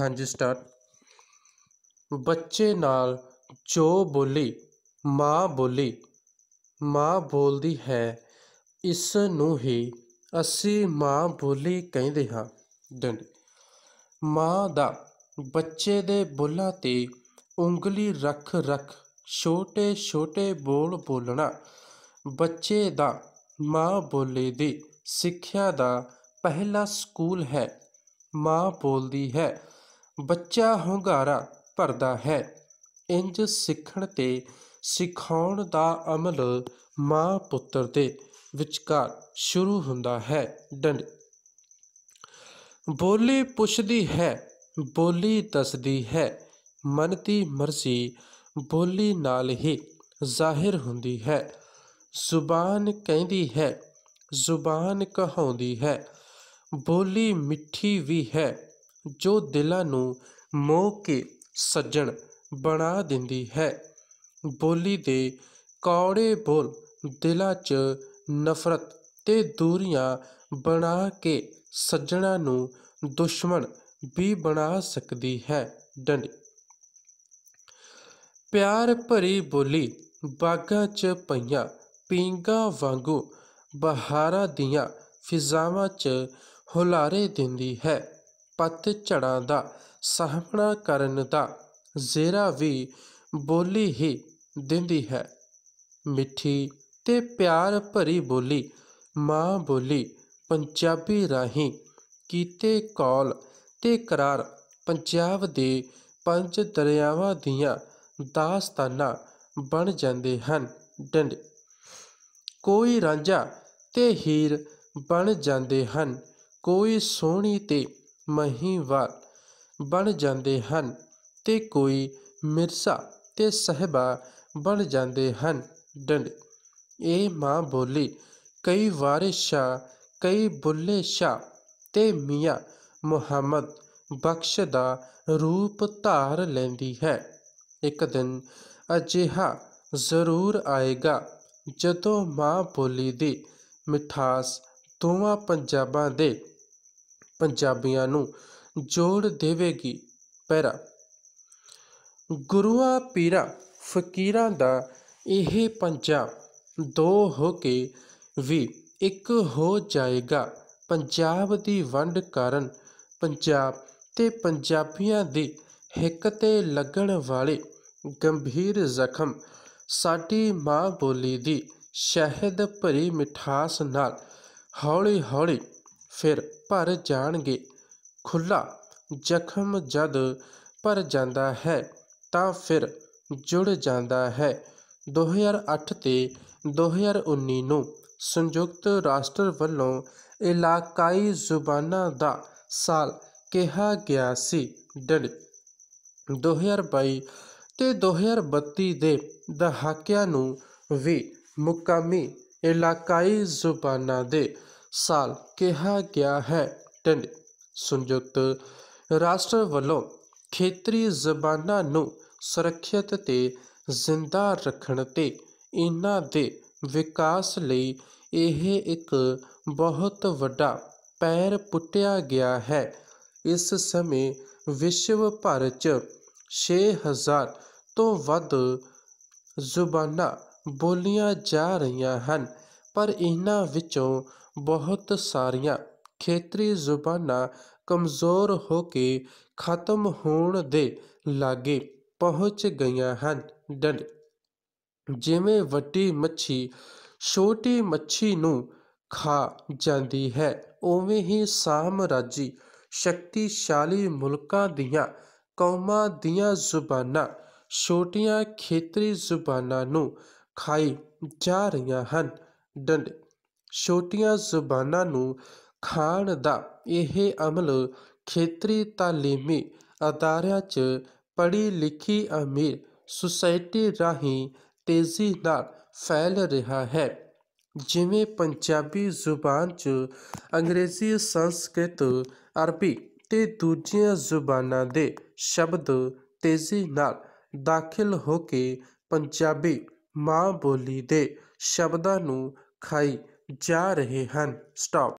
ਹਾਂਜੀ ਸਟਾਰਟ ਬੱਚੇ ਨਾਲ ਜੋ ਬੋਲੀ ਮਾਂ ਬੋਲੀ ਮਾਂ ਬੋਲਦੀ ਹੈ ਇਸ ਨੂੰ ਹੀ ਅਸੀਂ ਮਾਂ ਬੋਲੀ ਕਹਿੰਦੇ ਹਾਂ ਡੰਡ ਮਾਂ ਦਾ ਬੱਚੇ ਦੇ ਬੋਲਾਂ ਤੇ ਉਂਗਲੀ ਰੱਖ ਰੱਖ ਛੋਟੇ ਛੋਟੇ ਬੋਲ ਬੋਲਣਾ ਬੱਚੇ ਦਾ ਮਾਂ ਬੋਲੀ ਦੀ ਸਿੱਖਿਆ ਦਾ ਪਹਿਲਾ ਸਕੂਲ ਹੈ ਮਾਂ ਬੋਲਦੀ ਹੈ ਬੱਚਾ ਹੰਗਾਰਾ ਭਰਦਾ ਹੈ ਇੰਜ ਸਿੱਖਣ ਤੇ ਸਿਖਾਉਣ ਦਾ ਅਮਲ ਮਾਂ ਪੁੱਤਰ ਦੇ ਵਿਚਕਾਰ ਸ਼ੁਰੂ ਹੁੰਦਾ ਹੈ ਡੰਡ ਬੋਲੀ ਪੁੱਛਦੀ ਹੈ ਬੋਲੀ ਦੱਸਦੀ ਹੈ ਮਨ ਦੀ ਮਰਜ਼ੀ ਬੋਲੀ ਨਾਲ ਹੀ ਜ਼ਾਹਿਰ ਹੁੰਦੀ ਹੈ ਜ਼ੁਬਾਨ ਕਹਿੰਦੀ ਹੈ ਜ਼ੁਬਾਨ ਕਹਾਉਂਦੀ ਹੈ ਬੋਲੀ ਮਿੱਠੀ ਵੀ ਹੈ ਜੋ ਦਿਲਾਂ ਨੂੰ ਮੋਹ ਕੇ ਸੱਜਣ ਬਣਾ ਦਿੰਦੀ ਹੈ ਬੋਲੀ ਦੇ ਕੌੜੇ ਬੋਲ ਦਿਲਾਂ 'ਚ ਨਫ਼ਰਤ ਤੇ ਦੂਰੀਆਂ ਬਣਾ ਕੇ ਸੱਜਣਾ ਨੂੰ ਦੁਸ਼ਮਣ ਵੀ ਬਣਾ ਸਕਦੀ ਹੈ ਡੰਡੀ ਪਿਆਰ ਭਰੀ ਬੋਲੀ ਬਾਗਾਂ 'ਚ ਪਈਆਂ ਪੀਂਗਾ ਵਾਂਗੂ ਬਹਾਰਾਂ ਦੀਆਂ ਫਿਜ਼ਾਵਾਂ 'ਚ ਹੁਲਾਰੇ ਦਿੰਦੀ ਹੈ ਪਤਝੜਾਂ ਦਾ ਸਾਹਮਣਾ ਕਰਨ ਦਾ ਜ਼ੇਰਾ ਵੀ ਬੋਲੀ ਹੀ ਦਿੰਦੀ ਹੈ ਮਿੱਠੀ ਤੇ ਪਿਆਰ ਭਰੀ ਬੋਲੀ ਮਾਂ ਬੋਲੀ ਪੰਜਾਬੀ ਰਾਹੀਂ ਕੀਤੇ ਕਾਲ ਤੇ ਕਰਾਰ ਪੰਜਾਬ ਦੇ ਪੰਜ ਦਰਿਆਵਾਂ ਦੀਆਂ ਦਾਸਤਾਨਾਂ ਬਣ ਜਾਂਦੇ ਹਨ ਡੰਡ ਕੋਈ ਰਾਂਝਾ ਤੇ ਹੀਰ ਬਣ ਜਾਂਦੇ ਹਨ ਕੋਈ ਸੋਹਣੀ ਤੇ ਮਹੀਂਵਾਲ ਬਣ ਜਾਂਦੇ ਹਨ ਤੇ ਕੋਈ ਮਿਰਸਾ ਤੇ ਸਹਿਬਾ ਬਣ ਜਾਂਦੇ ਹਨ ਡੰਡ ਇਹ ਮਾਂ ਬੋਲੀ ਕਈ ਵਾਰਿਸ਼ਾ ਕਈ ਬੁੱਲੇ ਸ਼ਾ ਤੇ ਮੀਆਂ ਮੁਹੰਮਦ ਬਖਸ਼ ਦਾ ਰੂਪ ਧਾਰ ਲੈਂਦੀ ਹੈ ਇੱਕ ਦਿਨ ਅਜਿਹਾ ਜ਼ਰੂਰ ਆਏਗਾ ਜਦੋਂ ਮਾਂ ਬੋਲੀ ਦੀ ਮਿਠਾਸ ਦੋਵਾਂ ਪੰਜਾਬਾਂ ਦੇ ਪੰਜਾਬੀਆਂ ਨੂੰ ਜੋੜ ਦੇਵੇਗੀ ਪੈਰਾ ਗੁਰੂਆਂ ਪੀਰਾਂ ਫਕੀਰਾਂ ਦਾ ਇਹ ਪੰਜਾ ਦੋ ਹੋ ਕੇ ਵੀ ਇੱਕ ਹੋ ਜਾਏਗਾ ਪੰਜਾਬ ਦੀ ਵੰਡ ਕਾਰਨ ਪੰਜਾਬ ਤੇ ਪੰਜਾਬੀਆਂ ਦੇ ਹਿੱਕ ਤੇ ਲੱਗਣ ਵਾਲੇ ਗੰਭੀਰ ਜ਼ਖਮ ਸਾਡੀ ਮਾਂ ਬੋਲੀ ਦੀ ਸ਼ਹਿਦ ਭਰੀ ਮਿਠਾਸ ਨਾਲ ਹੌਲੀ ਹੌਲੀ ਫਿਰ ਭਰ ਜਾਣਗੇ ਖੁੱਲਾ ਜ਼ਖਮ ਜਦ ਭਰ ਜਾਂਦਾ ਹੈ ਤਾਂ ਫਿਰ ਜੁੜ ਜਾਂਦਾ ਹੈ 2008 ਤੇ 2019 ਨੂੰ ਸੰਯੁਕਤ ਰਾਸ਼ਟਰ ਵੱਲੋਂ ਇਲਾਕਾਈ ਜ਼ੁਬਾਨਾਂ ਦਾ ਸਾਲ ਕਿਹਾ ਗਿਆ ਸੀ ਡੜ 2022 ਤੇ 2032 ਦੇ ਦਹਾਕਿਆਂ ਨੂੰ ਵੀ ਮੁਕਾਮੀ ਇਲਾਕਾਈ ਜ਼ੁਬਾਨਾਂ ਦੇ ਸਾਲ ਕਿਹਾ ਗਿਆ ਹੈ ਟੰਡ ਸੰਯੁਕਤ ਰਾਸ਼ਟਰ ਵੱਲੋਂ ਖੇਤਰੀ ਜ਼ਬਾਨਾਂ ਨੂੰ ਸੁਰੱਖਿਅਤ ਤੇ ਜ਼ਿੰਦਾ ਰੱਖਣ ਤੇ ਇਹਨਾਂ ਦੇ ਵਿਕਾਸ ਲਈ ਇਹ ਇੱਕ ਬਹੁਤ ਵੱਡਾ ਪੈਰ ਪੁੱਟਿਆ ਗਿਆ ਹੈ ਇਸ ਸਮੇਂ ਵਿਸ਼ਵ ਭਰ 'ਚ 6000 ਤੋਂ ਵੱਧ ਜ਼ੁਬਾਨਾਂ ਬੋਲੀਆਂ ਜਾ ਰਹੀਆਂ ਹਨ ਪਰ ਇਹਨਾਂ ਵਿੱਚੋਂ ਬਹੁਤ ਸਾਰੀਆਂ ਖੇਤਰੀ ਜ਼ੁਬਾਨਾਂ ਕਮਜ਼ੋਰ ਹੋ ਕੇ ਖਤਮ ਹੋਣ ਦੇ ਲਾਗੇ ਪਹੁੰਚ ਗਈਆਂ ਹਨ ਡੰਡ ਜਿਵੇਂ ਵੱਡੀ ਮੱਛੀ ਛੋਟੀ ਮੱਛੀ ਨੂੰ ਖਾ ਜਾਂਦੀ ਹੈ ਉਵੇਂ ਹੀ ਸਾਮਰਾਜੀ ਸ਼ਕਤੀਸ਼ਾਲੀ ਮੁਲਕਾਂ ਦੀਆਂ ਕੌਮਾਂ ਦੀਆਂ ਜ਼ੁਬਾਨਾਂ ਛੋਟੀਆਂ ਖੇਤਰੀ ਜ਼ੁਬਾਨਾਂ ਨੂੰ ਖਾਈ ਜਾ ਰਹੀਆਂ ਹਨ ਡੰਡ ਛੋਟੀਆਂ ਜ਼ੁਬਾਨਾਂ ਨੂੰ ਖਾਣ ਦਾ ਇਹ ਅਮਲ ਖੇਤਰੀ ਤਾਲੀਮੀ ਅਦਾਰਿਆਂ 'ਚ ਪੜ੍ਹੀ ਲਿਖੀ ਅਮੀਰ ਸੁਸਾਇਟੀ ਰਾਹੀਂ ਤੇਜ਼ੀ ਨਾਲ ਫੈਲ ਰਿਹਾ ਹੈ ਜਿਵੇਂ ਪੰਜਾਬੀ ਜ਼ੁਬਾਨ 'ਚ ਅੰਗਰੇਜ਼ੀ ਸੰਸਕ੍ਰਿਤ ਅਰਬੀ ਤੇ ਦੂਜੀਆਂ ਜ਼ੁਬਾਨਾਂ ਦੇ ਸ਼ਬਦ ਤੇਜ਼ੀ ਨਾਲ ਦਾਖਲ ਹੋ ਕੇ ਪੰਜਾਬੀ ਮਾਂ ਬੋਲੀ ਦੇ ਸ਼ਬਦਾਂ ਨੂੰ ਖਾਈ ਜਾ ਰਹੇ ਹਨ ਸਟਾਪ